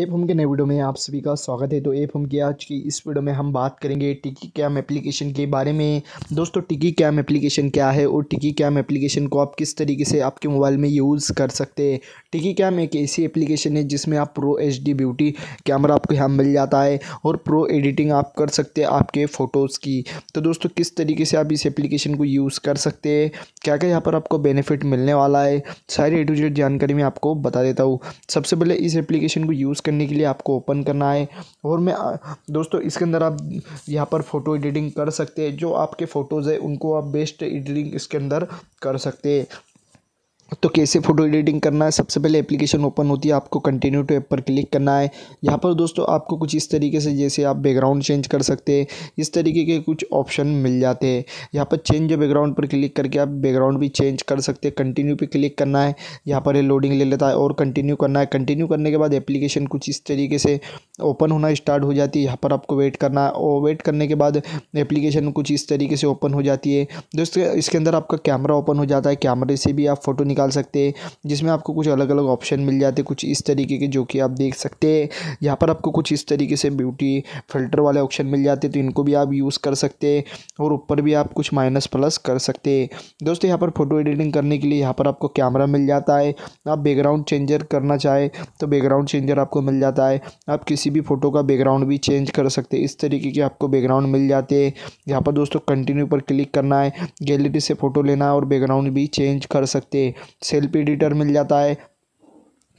app home के नए video में आप सभी का स्वागत है तो एप होम की आज की इस वीडियो में हम बात करेंगे टिकी कैम एप्लीकेशन के बारे में दोस्तों टिकी कैम एप्लीकेशन क्या है और टिकी कैम एप्लीकेशन को आप किस तरीके से आपके मोबाइल में यूज़ कर सकते हैं टिकी कैम एक ऐसी एप्लीकेशन है जिसमें आप प्रो एच ब्यूटी कैमरा आपको यहाँ मिल जाता है और प्रो एडिटिंग आप कर सकते हैं आपके फ़ोटोज़ की तो दोस्तों किस तरीके से आप इस एप्लीकेशन को यूज़ कर सकते हैं क्या क्या यहाँ पर आपको बेनिफिट मिलने वाला है सारी ए टू जेड जानकारी मैं आपको बता देता हूँ सबसे पहले इस एप्लीकेशन को यूज़ करने के लिए आपको ओपन करना है और मैं दोस्तों इसके अंदर आप यहाँ पर फ़ोटो एडिटिंग कर सकते हैं जो आपके फ़ोटोज़ है उनको आप बेस्ट एडिटिंग इसके अंदर कर सकते हैं तो कैसे फ़ोटो एडिटिंग करना है सबसे पहले एप्लीकेशन ओपन होती है आपको कंटिन्यू टू ऐप पर क्लिक करना है यहाँ पर दोस्तों आपको कुछ इस तरीके से जैसे आप बैकग्राउंड चेंज कर सकते हैं इस तरीके के कुछ ऑप्शन मिल जाते हैं यहाँ पर चेंज बैकग्राउंड पर क्लिक करके आप बैकग्राउंड भी चेंज कर सकते हैं कंटिन्यू पर क्लिक करना है यहाँ पर ये लोडिंग ले लेता है और कंटिन्यू करना है कंटिन्यू करने के बाद एप्लीकेशन कुछ इस तरीके से ओपन होना स्टार्ट हो जाती है यहाँ पर आपको वेट करना है और वेट करने के बाद एप्लीकेशन कुछ इस तरीके से ओपन हो जाती है दोस्तों इसके अंदर आपका कैमरा ओपन हो जाता है कैमरे से भी आप फ़ोटो निकाल सकते हैं जिसमें आपको कुछ अलग अलग ऑप्शन मिल जाते कुछ इस तरीके के जो कि आप देख सकते हैं यहाँ पर आपको कुछ इस तरीके से ब्यूटी फिल्टर वाले ऑप्शन मिल जाते तो इनको भी आप यूज़ कर सकते हैं और ऊपर भी आप कुछ माइनस प्लस कर सकते हैं दोस्तों यहाँ पर फ़ोटो एडिटिंग करने के लिए यहाँ पर आपको कैमरा मिल जाता है आप बैकग्राउंड चेंजर करना चाहे तो बैकग्राउंड चेंजर आपको मिल जाता है आप किसी भी फ़ोटो का बैकग्राउंड भी चेंज कर सकते हैं इस तरीके के आपको बैकग्राउंड मिल जाते हैं यहाँ पर दोस्तों कंटिन्यू पर क्लिक करना है गैलरी से फ़ोटो लेना है और बैकग्राउंड भी चेंज कर सकते हैं सेल्फ एडिटर मिल जाता है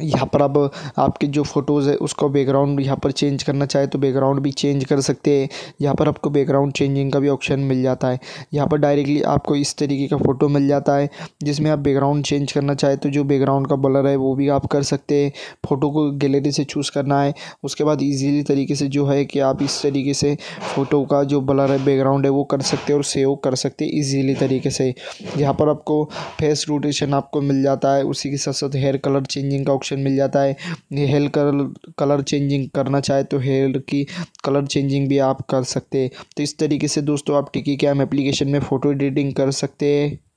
यहाँ पर आप आपके जो फ़ोटोज़ है उसका बैकग्राउंड यहाँ पर चेंज करना चाहे तो बैकग्राउंड भी चेंज कर सकते हैं यहाँ पर आपको बैकग्राउंड चेंजिंग का भी ऑप्शन मिल जाता है यहाँ पर डायरेक्टली आपको इस तरीके का फ़ोटो मिल जाता है जिसमें आप बैकग्राउंड चेंज करना चाहे तो जो बैकग्राउंड का बलर है वो भी आप कर सकते हैं फ़ोटो को गैलरी से चूज़ करना है उसके बाद ईजीली तरीके से जो है कि आप इस तरीके से फ़ोटो का जो बलर है बैकग्राउंड है वो कर सकते हैं और सेव कर सकते हैं ईजीली तरीके से यहाँ पर आपको फेस रोटेशन आपको मिल जाता है उसी के साथ साथ हेयर कलर चेंजिंग का ऑप्शन मिल जाता है हेयर कलर कलर चेंजिंग करना चाहे तो हेयर की कलर चेंजिंग भी आप कर सकते हैं तो इस तरीके से दोस्तों आप टिकी कैम एप्लीकेशन में फ़ोटो एडिटिंग कर सकते हैं